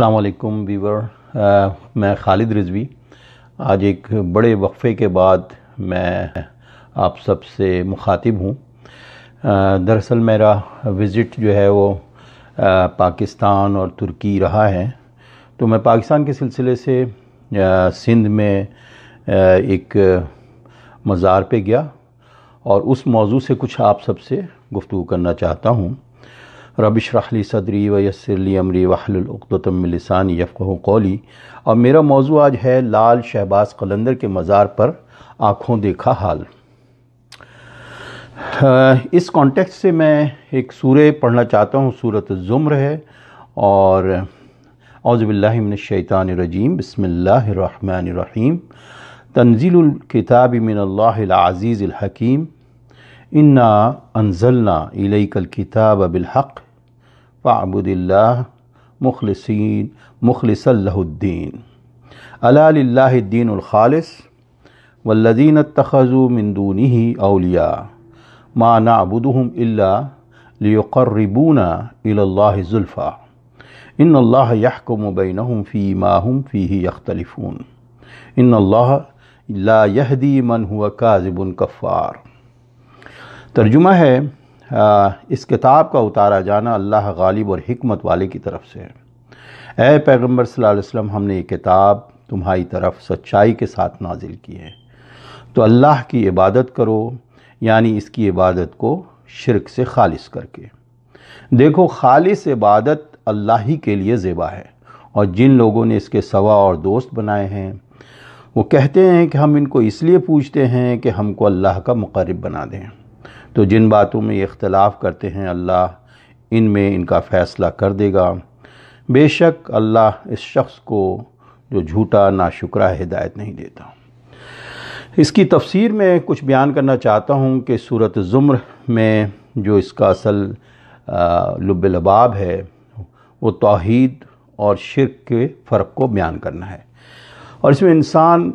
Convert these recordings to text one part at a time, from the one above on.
असलकुम Weaver uh, मैं खालिद रिजवी आज एक बड़े वक्फ़े के बाद मैं आप सब से मुखातिब हूँ uh, दरअसल मेरा विज़िट जो है वो आ, uh, पाकिस्तान और तुर्की रहा है तो मैं पाकिस्तान के सिलसिले से आ, सिंध में एक मज़ार पे गया और उस मौजू से कुछ आप सब से गुफ्तु करना चाहता हूँ रबिशरहली सदरी व यसरली अमरी वहलतमिलसान यफ़ कौली और मेरा मौजू आज है लाल शहबाज कलंदर के मज़ार पर आँखों देखा हाल इस कॉन्टेक्स्ट से मैं एक सूर्य पढ़ना चाहता हूँ सूरत ज़ुम्र है और अज़बिल्लाशैतानरजीम बसमीम तंजीलकिताब मिनज़ीज़ हकीम इन्ना अनजलना इलकल किताब बिलहक़ फ़ाबुदिल्ला मुखलसिन मुखलसल्लाद्दीन अलादीनख़ालस वल्लिन तखज़ु ही अलिया माँ नाबुदहम अल्लाबूना अल्लाज़ुल्फ़ा इन अल्लाह यहकुम बैनहुम फ़ी माहम फ़ी यख्तलिफ़ून इन अल्लाह ला यहदी मन हुआ काजिबुल कफ़ार तर्जुमा है इस किताब का उतारा जाना अल्लाह गालिब और हमत वाले की तरफ से है ए पैगम्बर वसल्लम हमने ये किताब तुम्हारी तरफ सच्चाई के साथ नाजिल की है तो अल्लाह की इबादत करो यानी इसकी इबादत को शिरक से खालिस करके देखो खालिस इबादत अल्लाह ही के लिए ज़ेबा है और जिन लोगों ने इसके सवा और दोस्त बनाए हैं वो कहते हैं कि हम इनको इसलिए पूछते हैं कि हमको अल्लाह का मुकरब बना दें तो जिन बातों में ये इख्तलाफ करते हैं अल्लाह इन में इनका फ़ैसला कर देगा बेशक अल्लाह इस शख्स को जो झूठा ना शुक्रा हिदायत नहीं देता इसकी तफसीर में कुछ बयान करना चाहता हूँ कि सूरत ज़ुम्र में जो इसका असल लुब लबाब है वो तोहद और शिरक के फ़र्क को बयान करना है और इसमें इंसान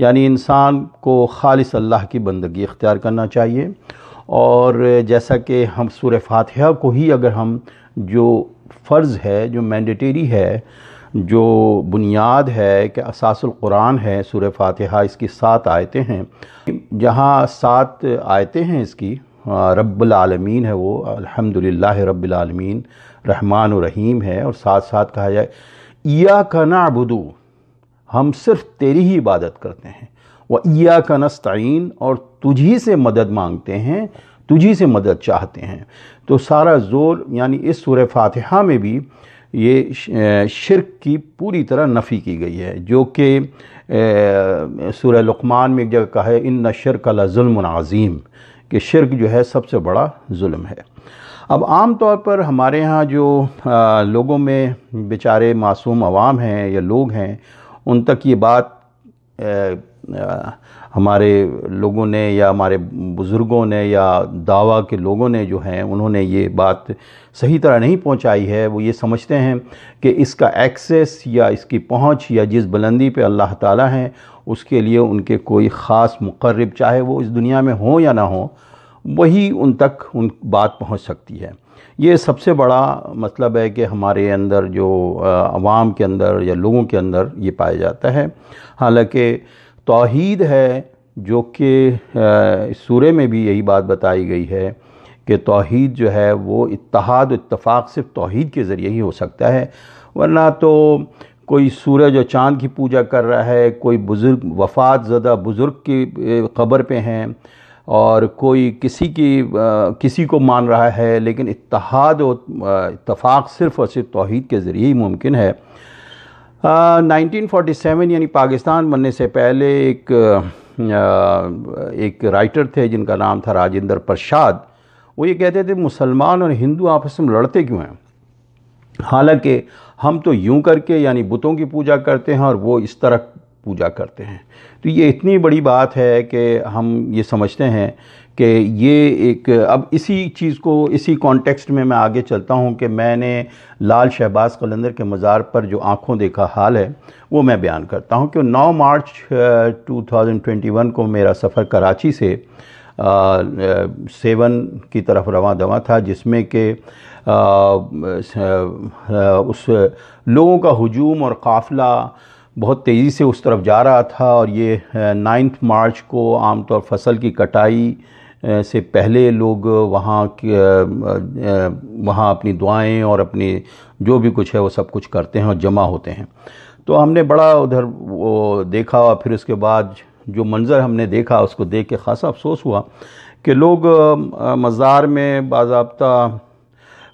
यानी इंसान को खालिस अल्लाह की बंदगी इख्तियार करना चाहिए और जैसा कि हम सूर फातह को ही अगर हम जो फ़र्ज़ है जो मैंडेटरी है जो बुनियाद है कि असासल कुरान है सूर फातहा इसकी सात आयतें हैं जहाँ सात आयतें हैं इसकी रबालमीन है वो अल्हम्दुलिल्लाह रबालमीन रहमान रहीम है और साथ साथ कहा जाए या का नाबुदू हम सिर्फ तेरी ही इबादत करते हैं व या का नस्तीन और तुझी से मदद मांगते हैं तुझी से मदद चाहते हैं तो सारा ज़ोर यानी इस सूर फातिहा में भी ये शिरक की पूरी तरह नफ़ी की गई है जो कि सूर लकमान में एक जगह कहा है इन न शिरक ज़ुल्म कि शिरक जो है सबसे बड़ा जुल्म है अब आम तौर पर हमारे यहाँ जो आ, लोगों में बेचारे मासूम आवाम हैं या लोग हैं उन तक ये बात आ, हमारे लोगों ने या हमारे बुज़ुर्गों ने या दावा के लोगों ने जो हैं उन्होंने ये बात सही तरह नहीं पहुंचाई है वो ये समझते हैं कि इसका एक्सेस या इसकी पहुंच या जिस बुलंदी पे अल्लाह ताला हैं उसके लिए उनके कोई ख़ास मुकर्रब चाहे वो इस दुनिया में हो या ना हो वही उन तक उन बात पहुँच सकती है ये सबसे बड़ा मतलब है कि हमारे अंदर जो आवाम के अंदर या लोगों के अंदर ये पाया जाता है हालांकि तोहीद है जो कि इस सूरे में भी यही बात बताई गई है कि तोहद जो है वो इतिहाद इतफाक़ सिर्फ तोहीद के ज़रिए ही हो सकता है वरना तो कोई सूरज और चाँद की पूजा कर रहा है कोई बुज़ुर्ग वफात ज़दा बुज़ुर्ग की खबर पे हैं और कोई किसी की आ, किसी को मान रहा है लेकिन इतिहाद और इतफाक़ सिर्फ़ और सिर्फ तोहद के ज़रिए ही मुमकिन है नाइनटीन फोटी सेवन यानी पाकिस्तान बनने से पहले एक एक राइटर थे जिनका नाम था राजेंद्र प्रसाद वो ये कहते थे मुसलमान और हिंदू आपस में लड़ते क्यों हैं हालांकि हम तो यूं करके यानी बुतों की पूजा करते हैं और वो इस तरह पूजा करते हैं तो ये इतनी बड़ी बात है कि हम ये समझते हैं कि ये एक अब इसी चीज़ को इसी कॉन्टेक्स्ट में मैं आगे चलता हूँ कि मैंने लाल शहबाज कलंदर के मज़ार पर जो आँखों देखा हाल है वो मैं बयान करता हूँ कि 9 मार्च 2021 को मेरा सफ़र कराची से आ, सेवन की तरफ रवा दवा था जिसमें कि उस लोगों का हजूम और काफ़िला बहुत तेज़ी से उस तरफ जा रहा था और ये नाइन्थ मार्च को आमतौर फसल की कटाई से पहले लोग वहाँ वहाँ अपनी दुआएं और अपनी जो भी कुछ है वो सब कुछ करते हैं और जमा होते हैं तो हमने बड़ा उधर वो देखा और फिर उसके बाद जो मंज़र हमने देखा उसको देख के खासा अफसोस हुआ कि लोग मज़ार में बाबा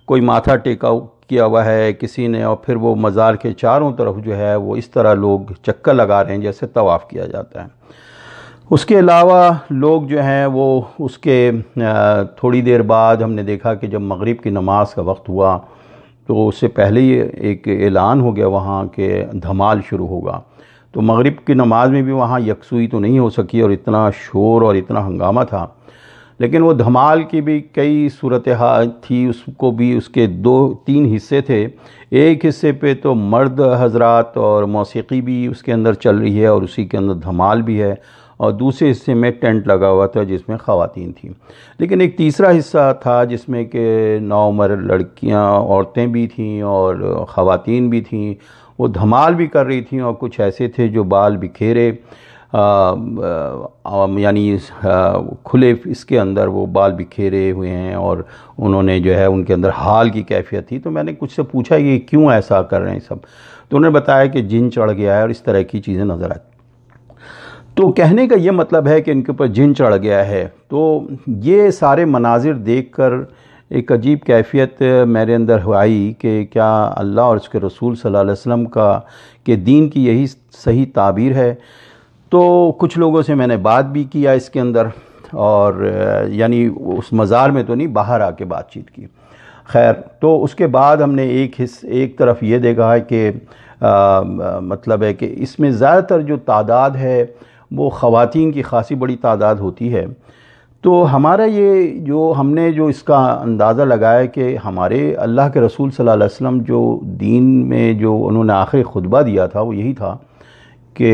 कोई माथा टेका किया हुआ है किसी ने और फिर वो मज़ार के चारों तरफ जो है वो इस तरह लोग चक्कर लगा रहे हैं जैसे तवाफ़ किया जाता है उसके अलावा लोग जो हैं वो उसके थोड़ी देर बाद हमने देखा कि जब मगरिब की नमाज का वक्त हुआ तो उससे पहले ही एक ऐलान हो गया वहाँ के धमाल शुरू होगा तो मगरिब की नमाज़ में भी वहाँ यकसुई तो नहीं हो सकी और इतना शोर और इतना हंगामा था लेकिन वो धमाल की भी कई सूरत हाल थी उसको भी उसके दो तीन हिस्से थे एक हिस्से पे तो मर्द हजरात और मौसीकी भी उसके अंदर चल रही है और उसी के अंदर धमाल भी है और दूसरे हिस्से में टेंट लगा हुआ था जिसमें ख़वातीन थी लेकिन एक तीसरा हिस्सा था जिसमें कि नौमर लड़कियां औरतें भी थीं और ख़वातीन भी थीं वो धमाल भी कर रही थीं और कुछ ऐसे थे जो बाल बिखेरे यानी खुले इसके अंदर वो बाल बिखेरे हुए हैं और उन्होंने जो है उनके अंदर हाल की कैफियत थी तो मैंने कुछ से पूछा ये क्यों ऐसा कर रहे हैं सब तो उन्होंने बताया कि जिन चढ़ गया है और इस तरह की चीज़ें नज़र आती तो कहने का ये मतलब है कि इनके ऊपर जिन चढ़ गया है तो ये सारे मनाजिर देख कर एक अजीब कैफियत मेरे अंदर आई कि क्या अल्लाह और उसके रसूल सल्लल्लाहु अलैहि वसल्लम का के दीन की यही सही ताबीर है तो कुछ लोगों से मैंने बात भी किया इसके अंदर और यानी उस मज़ार में तो नहीं बाहर आके बातचीत की खैर तो उसके बाद हमने एक हिस एक तरफ ये देखा है कि मतलब है कि इसमें ज़्यादातर जो तादाद है वो ख़वान की खासी बड़ी तादाद होती है तो हमारा ये जो हमने जो इसका अंदाज़ा लगाया कि हमारे अल्लाह के रसूल सल्लल्लाहु अलैहि वसल्लम जो दीन में जो उन्होंने आखिरी खुतबा दिया था वो यही था कि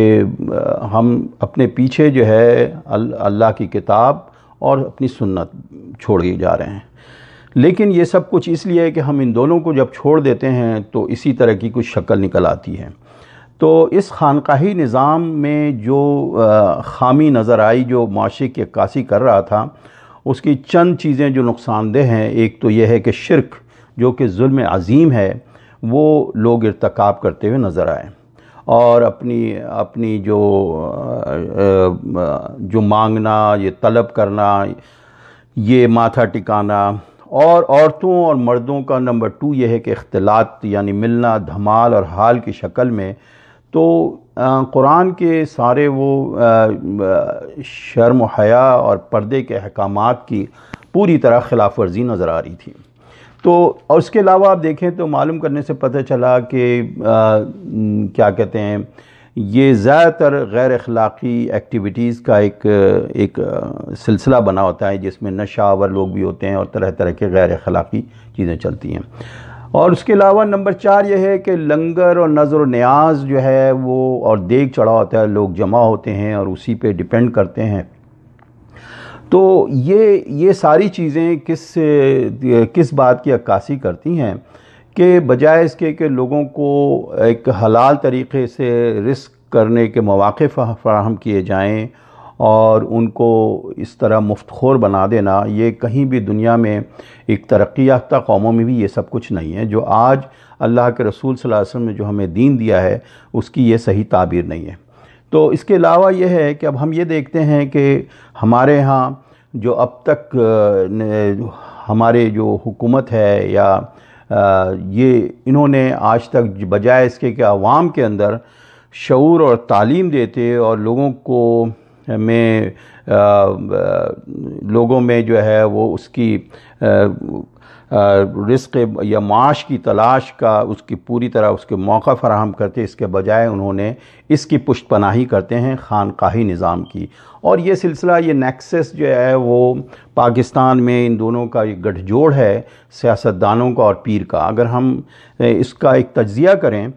हम अपने पीछे जो है अल्लाह की किताब और अपनी सुन्नत ही जा रहे हैं लेकिन ये सब कुछ इसलिए है कि हम इन दोनों को जब छोड़ देते हैं तो इसी तरह की कुछ शक्ल निकल आती है तो इस खानकाही निज़ाम में जो खामी नज़र आई जो माशे की अक्सी कर रहा था उसकी चंद चीज़ें जो नुकसानदेह हैं एक तो यह है कि शिरक जो कि जुल्म अज़ीम है वो लोग इरतकब करते हुए नज़र आए और अपनी अपनी जो जो मांगना ये तलब करना ये माथा टिकाना और औरतों और मर्दों का नंबर टू ये है कि अख्तिलात यानी मिलना धमाल और हाल की शक्ल में तो कुरान के सारे वो शर्म हया और पर्दे के अहकाम की पूरी तरह खिलाफ वर्जी नज़र आ रही थी तो और उसके अलावा आप देखें तो मालूम करने से पता चला कि क्या कहते हैं ये ज़्यादातर गैर अखलाक़ी एक्टिविटीज़ का एक एक सिलसिला बना होता है जिसमें नशावर लोग भी होते हैं और तरह तरह के गैर अखलाक़ी चीज़ें चलती हैं और उसके अलावा नंबर चार ये है कि लंगर और नज़र व न्याज जो है वो और देख चढ़ा होता है लोग जमा होते हैं और उसी पे डिपेंड करते हैं तो ये ये सारी चीज़ें किस किस बात की अक्कासी करती हैं कि बजाय इसके कि लोगों को एक हलाल तरीके से रिस्क करने के मौाक़े फ्राहम किए जाएं और उनको इस तरह मुफ्त खोर बना देना ये कहीं भी दुनिया में एक तरक्की याफ्ता कौमों में भी ये सब कुछ नहीं है जो आज अल्लाह के रसूल सल्लल्लाहु अलैहि वसल्लम ने जो हमें दीन दिया है उसकी ये सही ताबीर नहीं है तो इसके अलावा यह है कि अब हम ये देखते हैं कि हमारे यहाँ जो अब तक हमारे जो हुकूमत है या ये इन्होंने आज तक बजाय इसके कि आवाम के अंदर शूर और तालीम देते और लोगों को में आ, लोगों में जो है वो उसकी रिस्क या माश की तलाश का उसकी पूरी तरह उसके मौका फराहम करते इसके बजाय उन्होंने इसकी पुष्ट पनाही करते हैं खानकाही निज़ाम की और ये सिलसिला ये नेक्सेस जो है वो पाकिस्तान में इन दोनों का एक गठजोड़ है सियासतदानों का और पीर का अगर हम इसका एक तजिया करें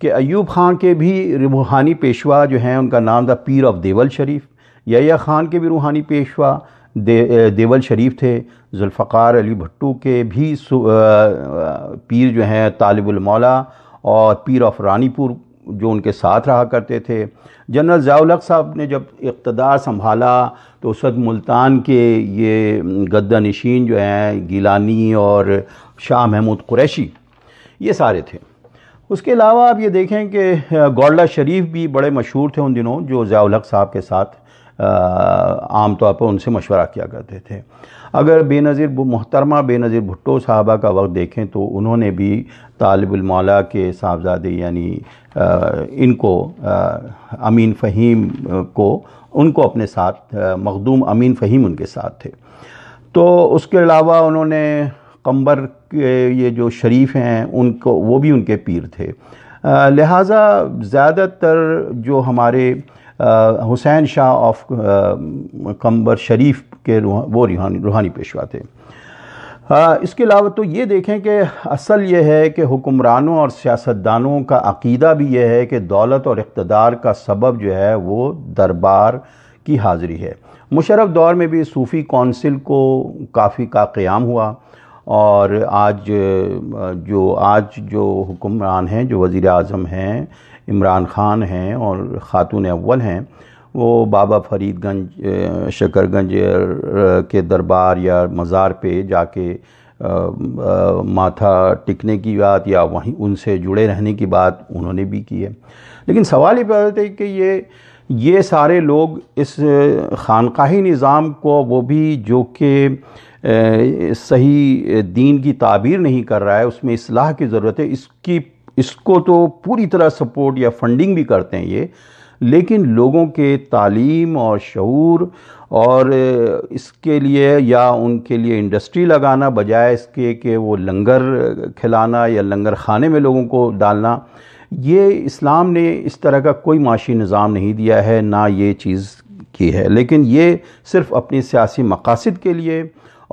कि अयूब खान के भी रूहानी पेशवा जो हैं उनका नाम था पीर ऑफ देवल शरीफ या खान के भी रूहानी पेशवा दे, देवल शरीफ थे जुल्फ़ार अली भट्टू के भी पीर जो हैं तालिबुलमौला और पीर ऑफ रानीपुर जो उनके साथ रहा करते थे जनरल ज़ियालक साहब ने जब इकतदार संभाला तो उस वक्त मुल्तान के ये गद्दा नशीन जो हैं गिलानी और शाह महमूद कुरैशी ये सारे थे उसके अलावा आप ये देखें कि गौडला शरीफ भी बड़े मशहूर थे उन दिनों जो ज़ियालक साहब के साथ आमतौर पर उनसे मशवरा किया करते थे अगर बेनज़ीर मोहतरमा बेनज़ीर भुट्टो साहबा का वक्त देखें तो उन्होंने भी तालबुलमौला के साहबजादे यानी इनको अमीन फ़हीम को उनको अपने साथ मखदूम अमीन फ़हीम उनके साथ थे तो उसके अलावा उन्होंने कंबर के ये जो शरीफ हैं उनको वो भी उनके पीर थे लिहाजा ज़्यादातर जो हमारे हुसैन शाह ऑफ कंबर शरीफ के वो रूहानी रूहानी पेशवा थे आ, इसके अलावा तो ये देखें कि असल ये है कि हुक्मरानों और सियासतदानों का अकीदा भी यह है कि दौलत और इकतदार का सबब जो है वो दरबार की हाज़िरी है मुशरफ दौर में भी सूफ़ी कौंसिल को काफ़ी का क़्याम हुआ और आज जो आज जो हुक्मरान हैं जो वज़ी अजम हैं इमरान खान हैं और ख़ातून अव्वल हैं वो बाबा फरीदगंज शकरगंज के दरबार या मज़ार पे जाके माथा टिकने की बात या वहीं उनसे जुड़े रहने की बात उन्होंने भी की है लेकिन सवाल ये पैदा है कि ये ये सारे लोग इस खानकाही निज़ाम को वो भी जो कि सही दीन की ताबीर नहीं कर रहा है उसमें असलाह की ज़रूरत है इसकी इसको तो पूरी तरह सपोर्ट या फंडिंग भी करते हैं ये लेकिन लोगों के तालीम और शूर और इसके लिए या उनके लिए इंडस्ट्री लगाना बजाय इसके कि वो लंगर खिलाना या लंगर खाने में लोगों को डालना ये इस्लाम ने इस तरह का कोई माशी निज़ाम नहीं दिया है ना ये चीज़ की है लेकिन ये सिर्फ़ अपनी सियासी मकासद के लिए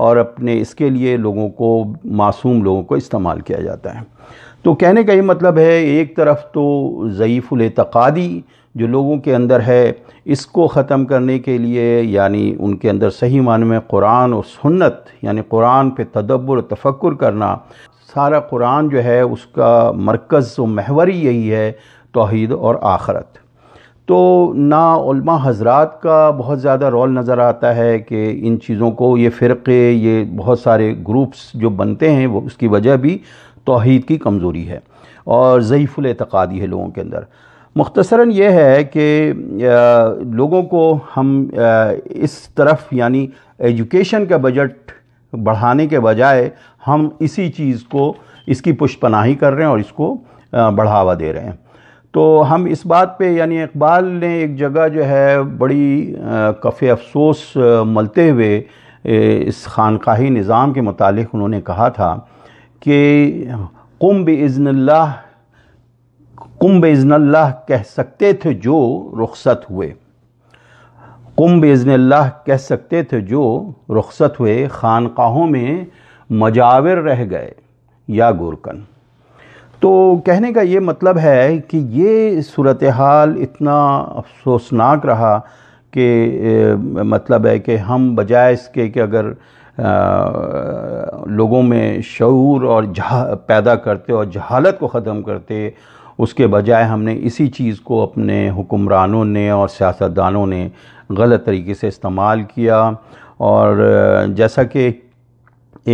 और अपने इसके लिए लोगों को मासूम लोगों को इस्तेमाल किया जाता है तो कहने का ये मतलब है एक तरफ तो ज़यीफ़ुलतक़ादी जो लोगों के अंदर है इसको ख़त्म करने के लिए यानी उनके अंदर सही मान में कुरान और सुन्नत यानी कुरान पे तदब्बर तफक्र करना सारा कुरान जो है उसका मरकज़ व महवरी यही है तोहद और आखरत तो ना हजरात का बहुत ज़्यादा रोल नज़र आता है कि इन चीज़ों को ये फ़िरक़े ये बहुत सारे ग्रुप्स जो बनते हैं वो उसकी वजह भी तोहद की कमज़ोरी है और ज़यीफ़ुलतक़ादी है लोगों के अंदर मुख्तसरा यह है कि लोगों को हम इस तरफ यानी एजुकेशन का बजट बढ़ाने के बजाय हम इसी चीज़ को इसकी पुष्पनाही कर रहे हैं और इसको बढ़ावा दे रहे हैं तो हम इस बात पे यानी इकबाल ने एक जगह जो है बड़ी कफ़ अफसोस मलते हुए इस खानकाही निज़ाम के मतलब उन्होंने कहा था कि कुंभ इज़न कुंभ बज़नल्ला कह सकते थे जो रुखसत हुए कुंभ बज़नल्ला कह सकते थे जो रुखसत हुए खानकाहों में मजावर रह गए या गोरकन तो कहने का ये मतलब है कि ये सूरत हाल इतना अफसोसनाक रहा कि मतलब है कि हम बजाय इसके कि अगर लोगों में शूर और जहा पैदा करते और जहालत को ख़त्म करते उसके बजाय हमने इसी चीज़ को अपने हुक्मरानों ने और सियासतदानों ने गलत तरीके से इस्तेमाल किया और जैसा कि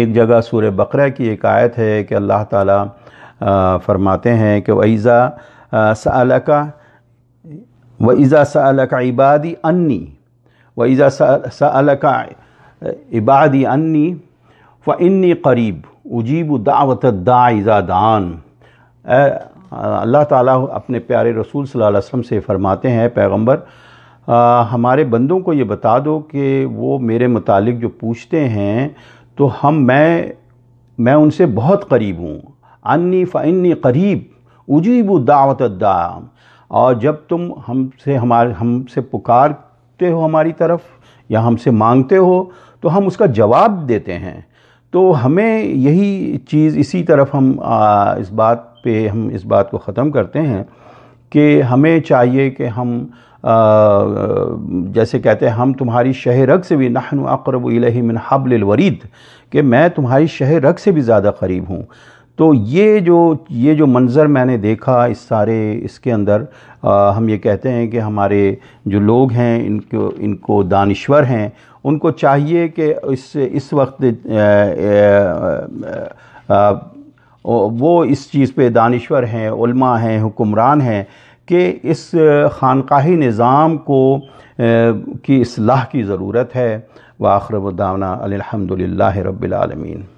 एक जगह सूर बकरा की एक आयत है कि अल्लाह ताला फरमाते हैं कि वईज़ा सलाका व ईज़ा सलाका इबादी अन्नी व ईज़ा सलाका इबादी अन्नी व इन्नी करीब उजीब दावत दाइज़ादान अल्लाह ताला अपने प्यारे रसूल सल्लल्लाहु अलैहि वसल्लम से फ़रमाते हैं पैगंबर हमारे बंदों को ये बता दो कि वो मेरे मुतालिक जो पूछते हैं तो हम मैं मैं उनसे बहुत करीब हूँ अन्नी फ़न्नी करीब उजीब दावत दाम और जब तुम हमसे हमारे हमसे पुकारते हो हमारी तरफ़ या हमसे मांगते हो तो हम उसका जवाब देते हैं तो हमें यही चीज़ इसी तरफ हम आ, इस बात पे हम इस बात को ख़त्म करते हैं कि हमें चाहिए कि हम आ, जैसे कहते हैं हम तुम्हारी शह रग से भी नाहन अकरब मिन हबल वरीद कि मैं तुम्हारी शह रग से भी ज़्यादा करीब हूँ तो ये जो ये जो मंज़र मैंने देखा इस सारे इसके अंदर आ, हम ये कहते हैं कि हमारे जो लोग हैं इनको इनको दानश्वर हैं उनको चाहिए कि इस इस वक्त आ, आ, वो इस चीज़ पे दानश्वर हैं उल्मा हैं हुक्मरान हैं कि इस खानकाही निज़ाम को की असलाह की ज़रूरत है वाखरबुदाना अलहमदिल्ला रबालमीन